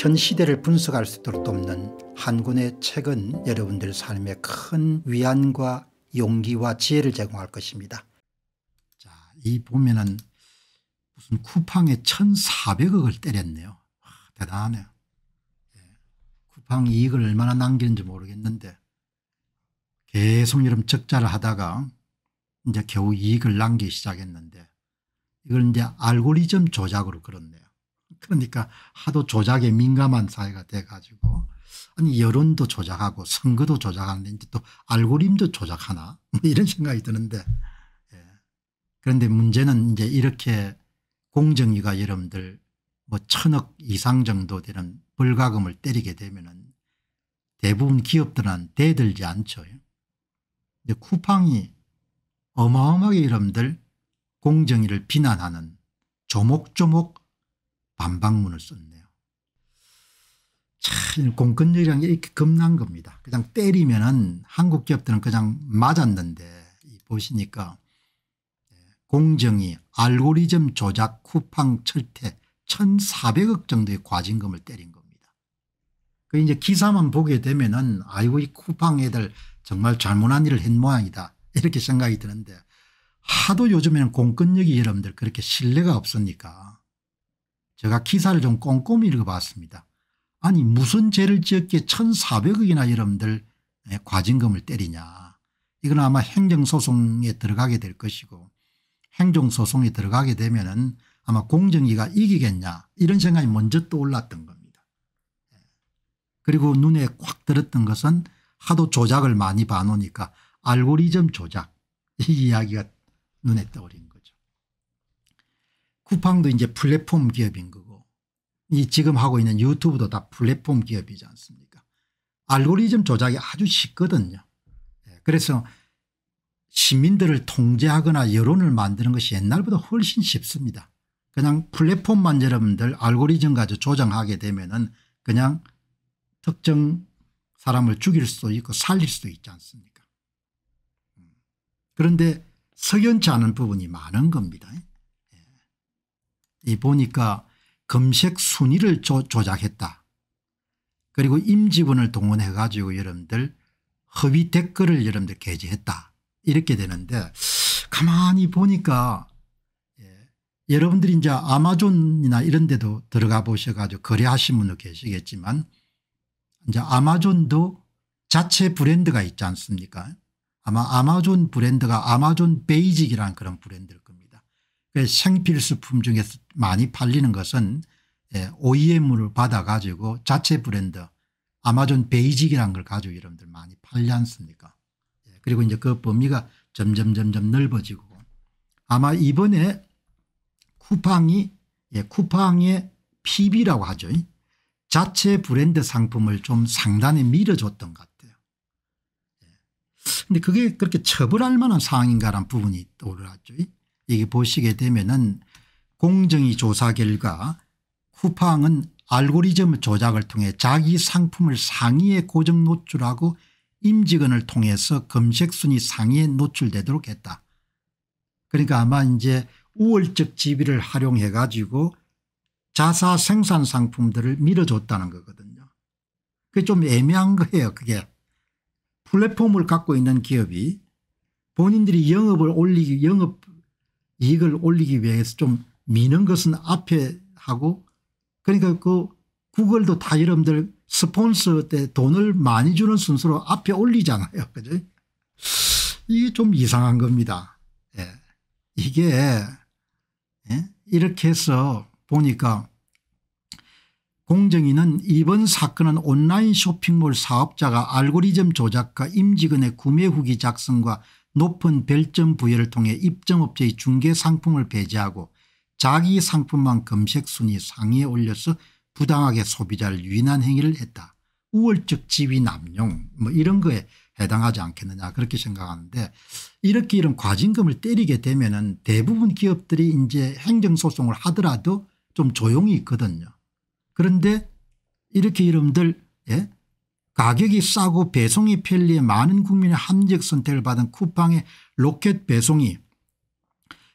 현 시대를 분석할 수 있도록 돕는 한군의 책은 여러분들 삶에 큰 위안과 용기와 지혜를 제공할 것입니다. 자, 이 보면은 무슨 쿠팡에 1,400억을 때렸네요. 와, 아, 대단하네요. 예. 쿠팡 이익을 얼마나 남기는지 모르겠는데 계속 이런 적자를 하다가 이제 겨우 이익을 남기 시작했는데 이걸 이제 알고리즘 조작으로 그렇네요. 그러니까 하도 조작에 민감한 사회가 돼가지고 아니 여론도 조작하고 선거도 조작하는데 이제 또 알고리즘도 조작하나 뭐 이런 생각이 드는데 예. 그런데 문제는 이제 이렇게 공정위가 여러분들 뭐 천억 이상 정도 되는 벌가금을 때리게 되면은 대부분 기업들은 대들지 않죠. 근데 쿠팡이 어마어마하게 여러분들 공정위를 비난하는 조목조목 반박문을 썼네요. 참공권력이라게 이렇게 겁난 겁니다. 그냥 때리면은 한국 기업들은 그냥 맞았는데 보시니까 공정이 알고리즘 조작 쿠팡 철퇴 1,400억 정도의 과징금을 때린 겁니다. 그 이제 기사만 보게 되면은 아이고 이 쿠팡 애들 정말 잘못한 일을 한 모양이다 이렇게 생각이 드는데 하도 요즘에는 공권력이 여러분들 그렇게 신뢰가 없으니까 제가 기사를 좀 꼼꼼히 읽어봤습니다. 아니 무슨 죄를 지었기에 1400억이나 여러분들 예, 과징금을 때리냐. 이건 아마 행정소송에 들어가게 될 것이고 행정소송에 들어가게 되면 은 아마 공정위가 이기겠냐 이런 생각이 먼저 떠올랐던 겁니다. 예. 그리고 눈에 꽉 들었던 것은 하도 조작을 많이 봐놓으니까 알고리즘 조작 이 이야기가 눈에 떠오릅니다. 쿠팡도 이제 플랫폼 기업인 거고 이 지금 하고 있는 유튜브도 다 플랫폼 기업이지 않습니까 알고리즘 조작이 아주 쉽거든요. 예, 그래서 시민들을 통제하거나 여론을 만드는 것이 옛날보다 훨씬 쉽습니다. 그냥 플랫폼만 여러분들 알고리즘 가지고 조정하게 되면 은 그냥 특정 사람을 죽일 수도 있고 살릴 수도 있지 않습니까 음. 그런데 석연치 않은 부분이 많은 겁니다. 이 보니까 검색 순위를 조, 작했다 그리고 임직원을 동원해 가지고 여러분들 허위 댓글을 여러분들 게재했다. 이렇게 되는데 가만히 보니까 예. 여러분들이 이제 아마존이나 이런 데도 들어가 보셔 가지고 거래하신 분도 계시겠지만 이제 아마존도 자체 브랜드가 있지 않습니까 아마 아마존 브랜드가 아마존 베이직이라는 그런 브랜드일 겁니다. 그 생필수품 중에서 많이 팔리는 것은 예, OEM을 받아 가지고 자체 브랜드 아마존 베이직이라는 걸 가지고 여러분들 많이 팔지 않습니까 예, 그리고 이제 그 범위가 점점 점점 넓어지고 아마 이번에 쿠팡이 예, 쿠팡의 PB라고 하죠. 자체 브랜드 상품을 좀 상단에 밀어줬던 것 같아요. 그런데 예. 그게 그렇게 처벌할 만한 상황인가라는 부분이 떠올랐죠. 여기 보시게 되면은 공정위 조사 결과 쿠팡은 알고리즘 조작을 통해 자기 상품을 상위에 고정 노출하고 임직원을 통해서 검색순위 상위에 노출되도록 했다. 그러니까 아마 이제 우월적 지위를 활용해 가지고 자사 생산 상품들을 밀어줬다는 거거든요. 그게 좀 애매한 거예요 그게. 플랫폼을 갖고 있는 기업이 본인들이 영업을 올리기 영업 이익을 올리기 위해서 좀 미는 것은 앞에 하고 그러니까 그 구글도 다 여러분들 스폰서 때 돈을 많이 주는 순서로 앞에 올리잖아요. 그죠? 이게 좀 이상한 겁니다. 예. 이게 예? 이렇게 해서 보니까 공정위는 이번 사건은 온라인 쇼핑몰 사업자가 알고리즘 조작과 임직원의 구매 후기 작성과 높은 별점 부여를 통해 입점업체의 중개 상품을 배제하고 자기 상품만 검색순위 상위에 올려서 부당하게 소비자를 유인한 행위를 했다. 우월적 지위 남용 뭐 이런 거에 해당하지 않겠느냐 그렇게 생각하는데 이렇게 이런 과징금을 때리게 되면 은 대부분 기업들이 이제 행정소송을 하더라도 좀 조용히 있거든요. 그런데 이렇게 이름들 예? 가격이 싸고 배송이 편리해 많은 국민의 함적 선택을 받은 쿠팡의 로켓 배송이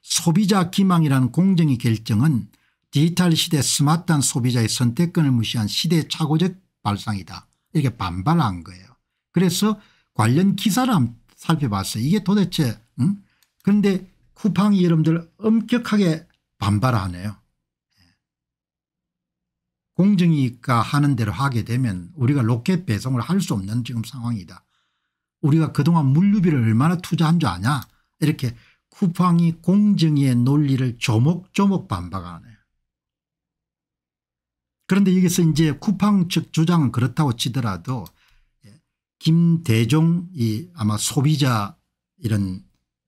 소비자 기망이라는 공정의 결정은 디지털 시대 스마트한 소비자의 선택권을 무시한 시대착오적 발상이다. 이렇게 반발한 거예요. 그래서 관련 기사를 살펴봤어요. 이게 도대체 응? 그런데 쿠팡이 여러분들 엄격하게 반발하네요. 공정위가 하는 대로 하게 되면 우리가 로켓 배송을 할 수 없는 지금 상황이다. 우리가 그동안 물류비를 얼마나 투자한 줄 아냐 이렇게 쿠팡이 공정위의 논리를 조목조목 반박하네. 그런데 여기서 이제 쿠팡 측 주장은 그렇다고 치더라도 예, 김대종 이 아마 소비자 이런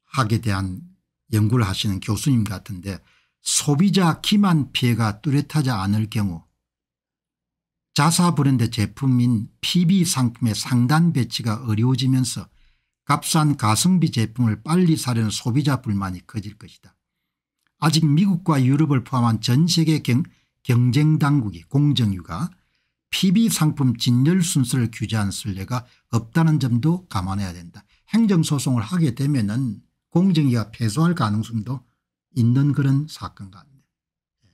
학에 대한 연구를 하시는 교수님 같은데 소비자 기만 피해가 뚜렷하지 않을 경우 자사 브랜드 제품인 PB 상품의 상단 배치가 어려워지면서 값싼 가성비 제품을 빨리 사려는 소비자 불만이 커질 것이다. 아직 미국과 유럽을 포함한 전 세계 경, 경쟁당국이 공정위가 PB 상품 진열 순서를 규제한 순례가 없다는 점도 감안해야 된다. 행정소송을 하게 되면 은 공정위가 패소할 가능성도 있는 그런 사건 같네요. 예.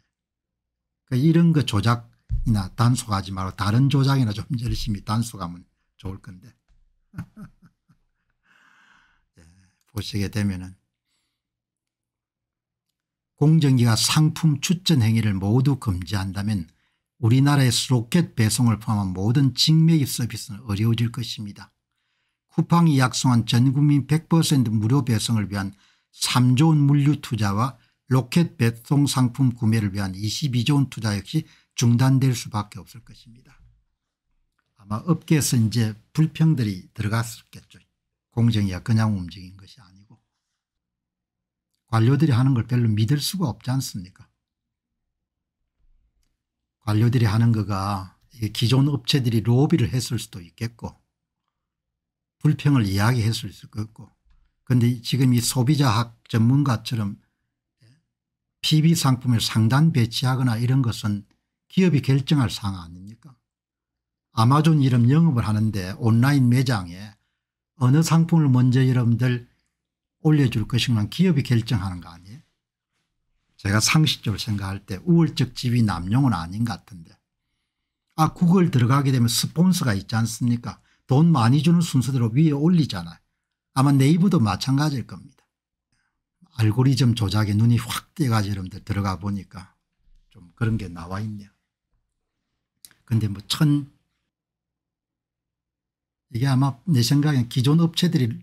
그러니까 이런 그 조작 이나 단속하지 말고 다른 조작이나 좀 열심히 단속하면 좋을 건데 네, 보시게 되면은 공정기가 상품 추천 행위를 모두 금지한다면 우리나라의 로켓 배송을 포함한 모든 직매입 서비스는 어려워질 것입니다. 쿠팡이 약속한 전국민 100% 무료 배송을 위한 3조 원 물류 투자와 로켓 배송 상품 구매를 위한 22조 원 투자 역시 중단될 수밖에 없을 것입니다. 아마 업계에서 이제 불평들이 들어갔었겠죠. 공정이야 그냥 움직인 것이 아니고. 관료들이 하는 걸 별로 믿을 수가 없지 않습니까? 관료들이 하는 거가 기존 업체들이 로비를 했을 수도 있겠고 불평을 이야기했을 수도 있고 그런데 지금 이 소비자학 전문가처럼 PB 예, 상품을 상단 배치하거나 이런 것은 기업이 결정할 상황 아닙니까 아마존 이름 영업을 하는데 온라인 매장에 어느 상품을 먼저 여러분들 올려줄 것인가 기업이 결정하는 거 아니에요 제가 상식적으로 생각할 때 우월적 지위 남용은 아닌 것 같은데 아 구글 들어가게 되면 스폰서가 있지 않습니까 돈 많이 주는 순서대로 위에 올리잖아요 아마 네이버도 마찬가지일 겁니다 알고리즘 조작에 눈이 확띄가지 여러분들 들어가 보니까 좀 그런 게 나와 있네요 근데 뭐 천, 이게 아마 내 생각엔 기존 업체들이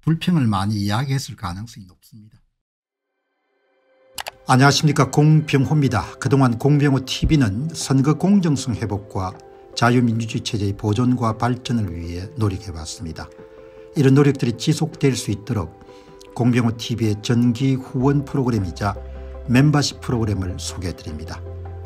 불평을 많이 이야기했을 가능성이 높습니다. 안녕하십니까 공병호입니다. 그동안 공병호 tv는 선거 공정성 회복과 자유민주주의 체제의 보존과 발전을 위해 노력해왔습니다. 이런 노력들이 지속될 수 있도록 공병호 tv의 전기 후원 프로그램이자 멤버십 프로그램을 소개해드립니다.